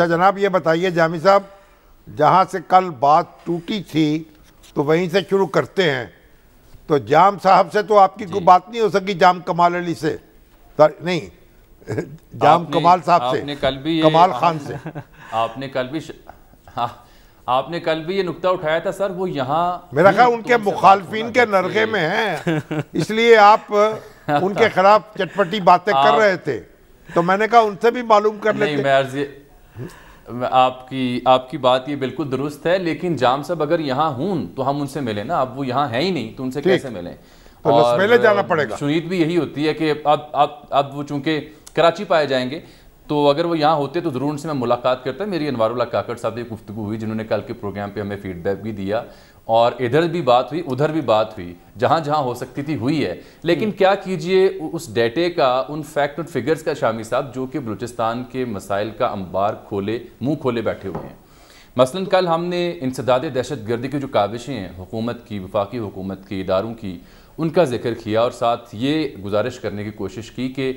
अच्छा जनाब ये बताइए जामी साहब जहाँ से कल बात टूटी थी तो वहीं से शुरू करते हैं तो जाम साहब से तो आपकी कोई बात नहीं हो सकी जाम कमाल अली से नहीं जाम कमाल साहब से आपने कल भी कमाल खान से आपने कल भी हाँ आपने कल भी ये नुकता उठाया था सर वो यहाँ मेरा ख्याल उनके तो मुखालफिन के नरगे में हैं इसलिए आप उनके खिलाफ चटपटी बातें कर रहे थे तो मैंने कहा उनसे भी मालूम कर लेते मैं आपकी आपकी बात ये बिल्कुल दुरुस्त है लेकिन जाम साहब अगर यहाँ हूँ तो हम उनसे मिले ना अब वो यहाँ है ही नहीं तो उनसे कैसे मिले तो और जाना पड़ेगा सुनीत भी यही होती है कि अब अब अब वो चूंकि कराची पाए जाएंगे तो अगर वो यहाँ होते तो ज़रूर उनसे मैं मुलाकात करता मेरी अनवारुल्ला काकड़ साहब एक गुफ्तु हुई जिन्होंने कल के प्रोग्राम पे हमें फीडबैक भी दिया और इधर भी बात हुई उधर भी बात हुई जहाँ जहाँ हो सकती थी हुई है लेकिन हम्म। क्या कीजिए उस डेटे का उन फैक्ट और फिगर्स का शामी साहब जो कि बलूचिस्तान के मसाइल का अंबार खोले मुंह खोले बैठे हुए हैं मसलन कल हमने इंसदाद दहशत गर्दी की जो काविशें हैं हुकूमत की वफाकी हुकूमत के इदारों की उनका जिक्र किया और साथ ये गुजारिश करने की कोशिश की कि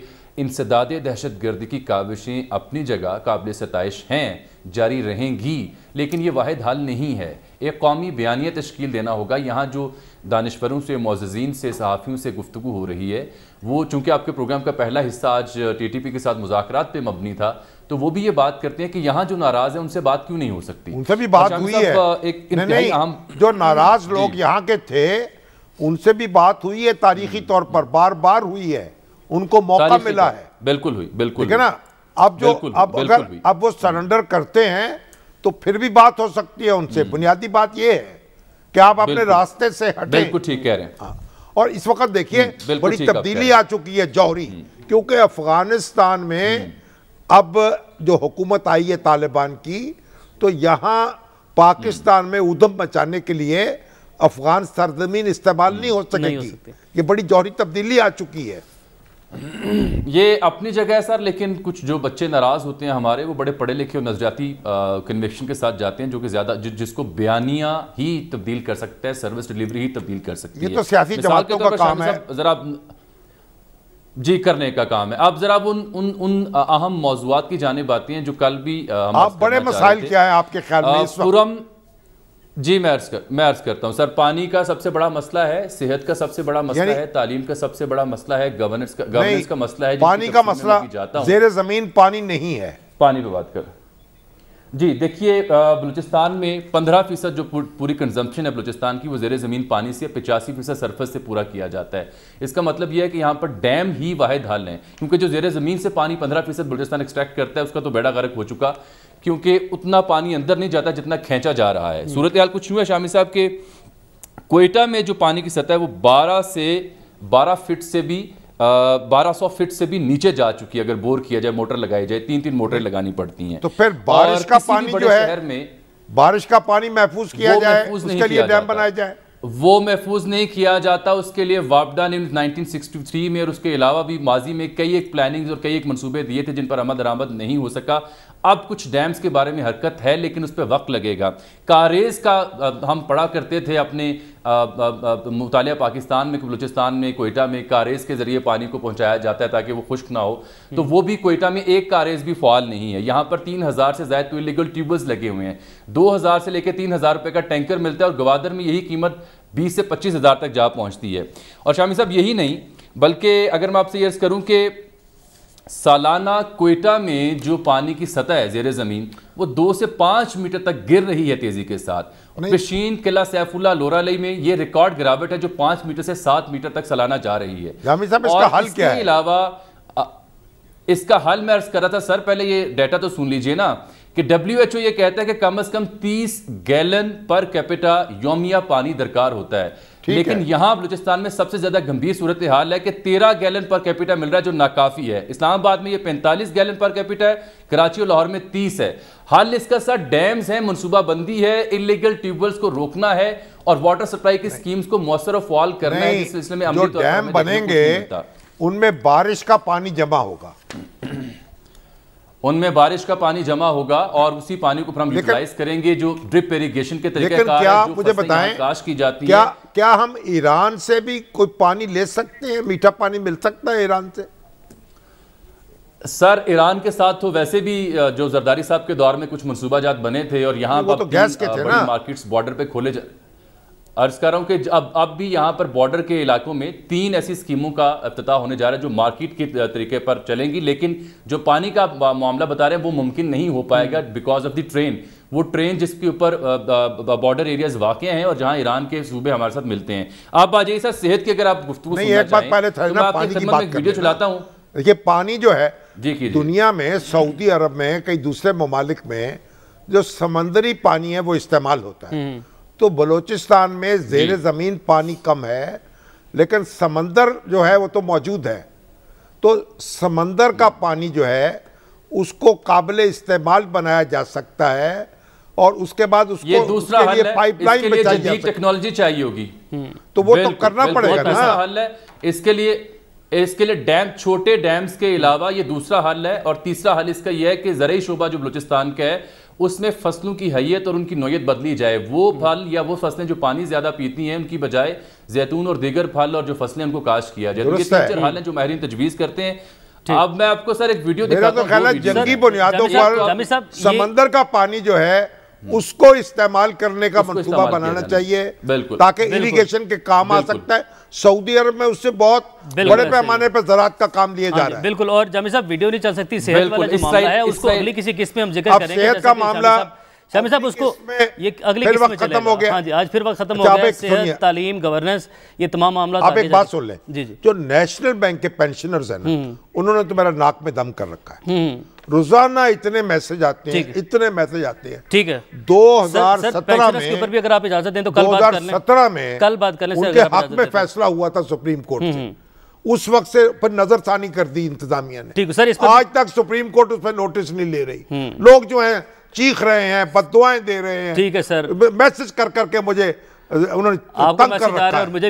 इंसदाद दहशत गर्दी की काविशें अपनी जगह काबिल सतश हैं जारी रहेंगी लेकिन ये वाद हाल नहीं है एक कौमी बयानिया तश्कील देना होगा यहाँ जो दानश्वरों से मोजीन से सहाफ़ियों से गुफ्तु हो रही है वो चूँकि आपके प्रोग्राम का पहला हिस्सा आज टी टी पी के साथ मुजाकर पर मबनी था तो वो भी ये बात करते हैं कि यहाँ जो नाराज़ है उनसे बात क्यों नहीं हो सकती उनसे भी बात अच्छा, हुई है एक नहीं, नहीं, आम जो नाराज़ लोग यहाँ के थे उनसे भी बात हुई है तारीखी हम्म। तौर पर बार बार हुई है उनको मौका मिला है बिल्कुल हुई बिल्कुल ना अब जो अब अगर अब वो सरेंडर करते हैं तो फिर भी बात हो सकती है उनसे हम्म। बुनियादी बात यह है कि आप अपने रास्ते से हटे ठीक कह रहे हैं हाँ। और इस वक्त देखिए हम्म, बड़ी तब्दीली आ चुकी है जौहरी हम्म। क्योंकि अफगानिस्तान में अब जो हुकूमत आई है तालिबान की तो यहाँ पाकिस्तान में उधम मचाने के लिए अफगान सरजमीन इस्तेमाल नहीं हो सकेगी ये बड़ी जौहरी तब्दीली आ चुकी है ये अपनी जगह है सर लेकिन कुछ जो बच्चे नाराज़ होते हैं हमारे वो बड़े पढ़े लिखे और नजरियाती कन्वेक्शन के साथ जाते हैं जो कि ज़्यादा जि, जिसको बयानिया ही तब्दील कर सकता है सर्विस डिलीवरी ही तब्दील कर सकती ये है तो सियासी जमातों का, का काम है ज़रा जी करने का काम है आप जरा उन उन उन अहम मौजूद की जानब आती हैं जो कल भी आप बड़े मसाइल क्या है आपके ख्याल में जी मैं अर्ज कर मैं अर्ज करता हूँ सर पानी का सबसे बड़ा मसला है सेहत का सबसे बड़ा मसला है तालीम का सबसे बड़ा मसला है गवर्नेंस का गवर्नेंस का मसला है पानी का मसला जाता जेर जमीन पानी नहीं है पानी पे बात कर जी देखिए बलूचिस्तान में पंद्रह फीसद जो पूरी कंजम्पशन है बलूचिस्तान की वो जेर ज़मीन पानी से पचासी फीसद सरफस से पूरा किया जाता है इसका मतलब यह है कि यहाँ पर डैम ही वाहे हाल हैं क्योंकि जो जेर ज़मीन से पानी पंद्रह फीसद बलूचिस्तान एक्सट्रैक्ट करता है उसका तो बेड़ा गर्क हो चुका क्योंकि उतना पानी अंदर नहीं जाता जितना खींचा जा रहा है सूरत हाल कुछ यूँ है शामी साहब के कोयटा में जो पानी की सतह है वो 12 से 12 फिट से भी बारह सौ फिट से भी नीचे जा चुकी है अगर बोर किया जाए मोटर लगाई जाए तीन तीन मोटरें लगानी पड़ती हैं तो फिर बारिश का पानी जो है शहर में बारिश का पानी महफूज किया जाए उसके लिए डैम बनाया जाए वो महफूज नहीं किया जाता उसके लिए वापडा ने 1963 में और उसके अलावा भी माजी में कई एक प्लानिंग्स और कई एक मंसूबे दिए थे जिन पर आमद दरामद नहीं हो सका अब कुछ डैम्स के बारे में हरकत है लेकिन उस पर वक्त लगेगा कारेज का हम पढ़ा करते थे अपने मुताल पाकिस्तान में बलूचिस्तान में कोयटा में कारेज के ज़रिए पानी को पहुंचाया जाता है ताकि वो खुश्क ना हो तो वो भी कोयटा में एक कारेज भी फॉल नहीं है यहाँ पर तीन हज़ार से ज़्यादा तो इलीगल ट्यूबल्स लगे हुए हैं दो हज़ार से लेकर तीन हज़ार रुपये का टैंकर मिलता है और गवादर में यही कीमत बीस से पच्चीस हज़ार तक जा पहुँचती है और शामी साहब यही नहीं बल्कि अगर मैं आपसे यर्ज़ करूँ कि सालाना कोयटा में जो पानी की सतह है जेर ज़मीन वो दो से पाँच मीटर तक गिर रही है तेज़ी के साथ पेशीन किला सैफुल्ला लोरालई में ये रिकॉर्ड गिरावट है जो पाँच मीटर से सात मीटर तक सालाना जा रही है इसका हल क्या है अलावा इसका हल मैं अर्ज कर रहा था सर पहले ये डाटा तो सुन लीजिए ना कि डब्ल्यू एच ओ ये कहता है कि कम अज़ कम तीस गैलन पर कैपिटा योमिया पानी दरकार होता है लेकिन यहाँ बलूचिस्तान में सबसे ज्यादा गंभीर सूरत हाल है कि तेरह गैलन पर कैपिटा मिल रहा है जो नाकाफी है इस्लामाबाद में ये पैंतालीस गैलन पर कैपिटा है कराची और लाहौर में तीस है हाल इसका सर डैम्स है मनसूबाबंदी है इलीगल ट्यूबवेल्स को रोकना है और वाटर सप्लाई की स्कीम्स को मौसर फॉल करना है सिलसिले में जो डैम बनेंगे उनमें बारिश का पानी जमा होगा उनमें बारिश का पानी जमा होगा और उसी पानी को हम यूटिलाइज करेंगे जो ड्रिप इरिगेशन के तरीके का मुझे बताएं काश की जाती है क्या हम ईरान से भी कोई पानी ले सकते हैं मीठा पानी मिल सकता है ईरान से सर ईरान के साथ तो वैसे भी जो जरदारी साहब के दौर में कुछ मनसूबाजात बने थे और यहाँ तो गैस के थे ना मार्केट्स बॉर्डर पे खोले जा अर्ज कर रहा हूँ कि अब अब भी यहाँ पर बॉर्डर के इलाकों में तीन ऐसी स्कीमों का अफ्ताह होने जा रहा है जो मार्केट के तरीके पर चलेंगी लेकिन जो पानी का मामला बता रहे हैं वो मुमकिन नहीं हो पाएगा बिकॉज ऑफ द ट्रेन वो ट्रेन जिसके ऊपर बॉर्डर एरियाज वाक़ हैं और जहाँ ईरान के सूबे हमारे साथ मिलते हैं आप आ जाइए सर सेहत की अगर आप गुफ्तु वीडियो तो चलाता हूँ देखिए पानी जो है दुनिया में सऊदी अरब में कई दूसरे ममालिक में जो समंदरी पानी है वो इस्तेमाल होता है हम्म। तो बलूचिस्तान में जेर ज़मीन पानी कम है लेकिन समंदर जो है वो तो मौजूद है तो समंदर का पानी जो है उसको काबिल इस्तेमाल बनाया जा सकता है और उसके बाद उसको ये दूसरा हल है पाइपलाइन टेक्नोलॉजी चाहिए होगी हम्म। तो वो तो करना पड़ेगा ना हल है इसके लिए इसके लिए डैम छोटे डैम्स के अलावा ये दूसरा हल है और तीसरा हल इसका यह है कि जरिए शोबा जो बलूचिस्तान का है उसमें फसलों की हैत और उनकी नोयत बदली जाए वो हम्म। फल या वो फसलें जो पानी ज़्यादा पीती हैं उनकी बजाय जैतून और दीगर फल और जो फसलें उनको काश किया जाए तो जो माहरीन तजवीज़ करते हैं अब मैं आपको सर एक वीडियो दिखाता तो हूँ जंगी बुनियादों पर समंदर का पानी जो है उसको इस्तेमाल करने का मनसूबा बनाना चाहिए ताकि इरीगेशन के काम आ सकता है सऊदी अरब में उससे बहुत बड़े पैमाने पर जरात का काम लिया जा हाँ रहा है बिल्कुल और जमी साहब वीडियो नहीं चल सकती सेहत वाला जो मामला है उसको अगली किसी किस्त में हम जिक्र करेंगे सेहत का मामला साहब उसको ये अगली खत्म हो गया हाँ जी आज फिर वक्त खत्म हो अच्छा, गया सेहत तालीम गवर्नेंस ये तमाम मामला आप एक बात सुन लें जी जी जो नेशनल बैंक के पेंशनर्स हैं ना हम्म। उन्होंने तो मेरा नाक में दम कर रखा है हम्म। रोजाना इतने मैसेज आते हैं इतने मैसेज आते हैं ठीक है दो हजार सत्रह में ऊपर भी अगर आप इजाजत दें तो कल बात कर सत्रह में कल बात कर लें उनके हक में तो। फैसला हुआ था सुप्रीम कोर्ट से हम्म। उस वक्त से पर नजरसानी कर दी इंतजामिया ने ठीक सर इस पर... आज तक सुप्रीम कोर्ट उस पर नोटिस नहीं ले रही लोग जो हैं चीख रहे हैं बदुआएं दे रहे हैं ठीक है सर मैसेज कर करके मुझे उन्होंने तंग कर रखा है और मुझे